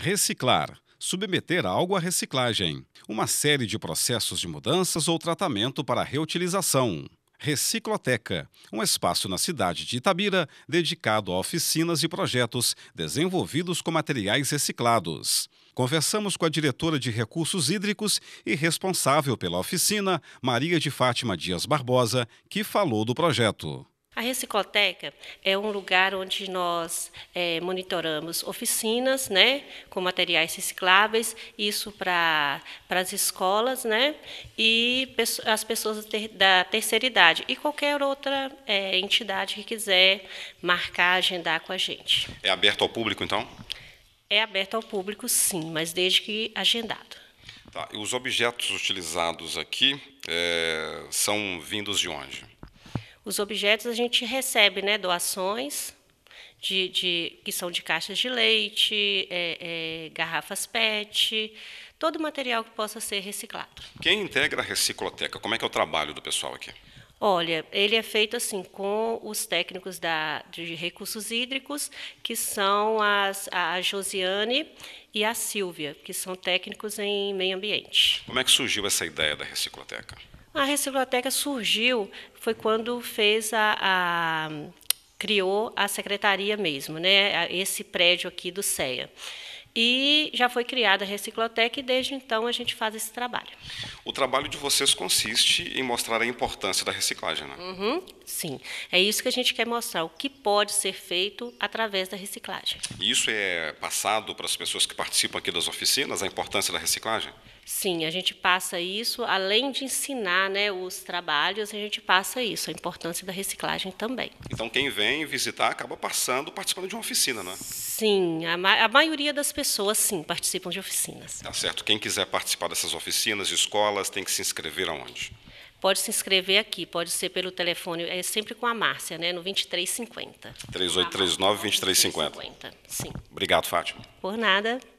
Reciclar. Submeter algo à reciclagem. Uma série de processos de mudanças ou tratamento para reutilização. Recicloteca, um espaço na cidade de Itabira dedicado a oficinas e projetos desenvolvidos com materiais reciclados. Conversamos com a diretora de Recursos Hídricos e responsável pela oficina, Maria de Fátima Dias Barbosa, que falou do projeto. A Recicloteca é um lugar onde nós é, monitoramos oficinas né, com materiais recicláveis, isso para as escolas né, e as pessoas da terceira idade e qualquer outra é, entidade que quiser marcar, agendar com a gente. É aberto ao público, então? É aberto ao público, sim, mas desde que agendado. Tá, e os objetos utilizados aqui é, são vindos de onde? Os objetos a gente recebe né, doações, de, de, que são de caixas de leite, é, é, garrafas PET, todo material que possa ser reciclado. Quem integra a recicloteca? Como é que é o trabalho do pessoal aqui? Olha, ele é feito assim com os técnicos da, de recursos hídricos, que são as, a Josiane e a Silvia, que são técnicos em meio ambiente. Como é que surgiu essa ideia da recicloteca? A Recicloteca surgiu, foi quando fez a, a criou a secretaria mesmo, né? Esse prédio aqui do CEA. E já foi criada a Reciclotec e desde então a gente faz esse trabalho. O trabalho de vocês consiste em mostrar a importância da reciclagem, né? Uhum, sim, é isso que a gente quer mostrar, o que pode ser feito através da reciclagem. E isso é passado para as pessoas que participam aqui das oficinas, a importância da reciclagem? Sim, a gente passa isso, além de ensinar né, os trabalhos, a gente passa isso, a importância da reciclagem também. Então, quem vem visitar acaba passando, participando de uma oficina, não é? Sim, a, ma a maioria das pessoas, sim, participam de oficinas. Tá certo. Quem quiser participar dessas oficinas, escolas, tem que se inscrever aonde? Pode se inscrever aqui, pode ser pelo telefone, é sempre com a Márcia, né, no 2350. 3839-2350. Sim. Obrigado, Fátima. Por nada.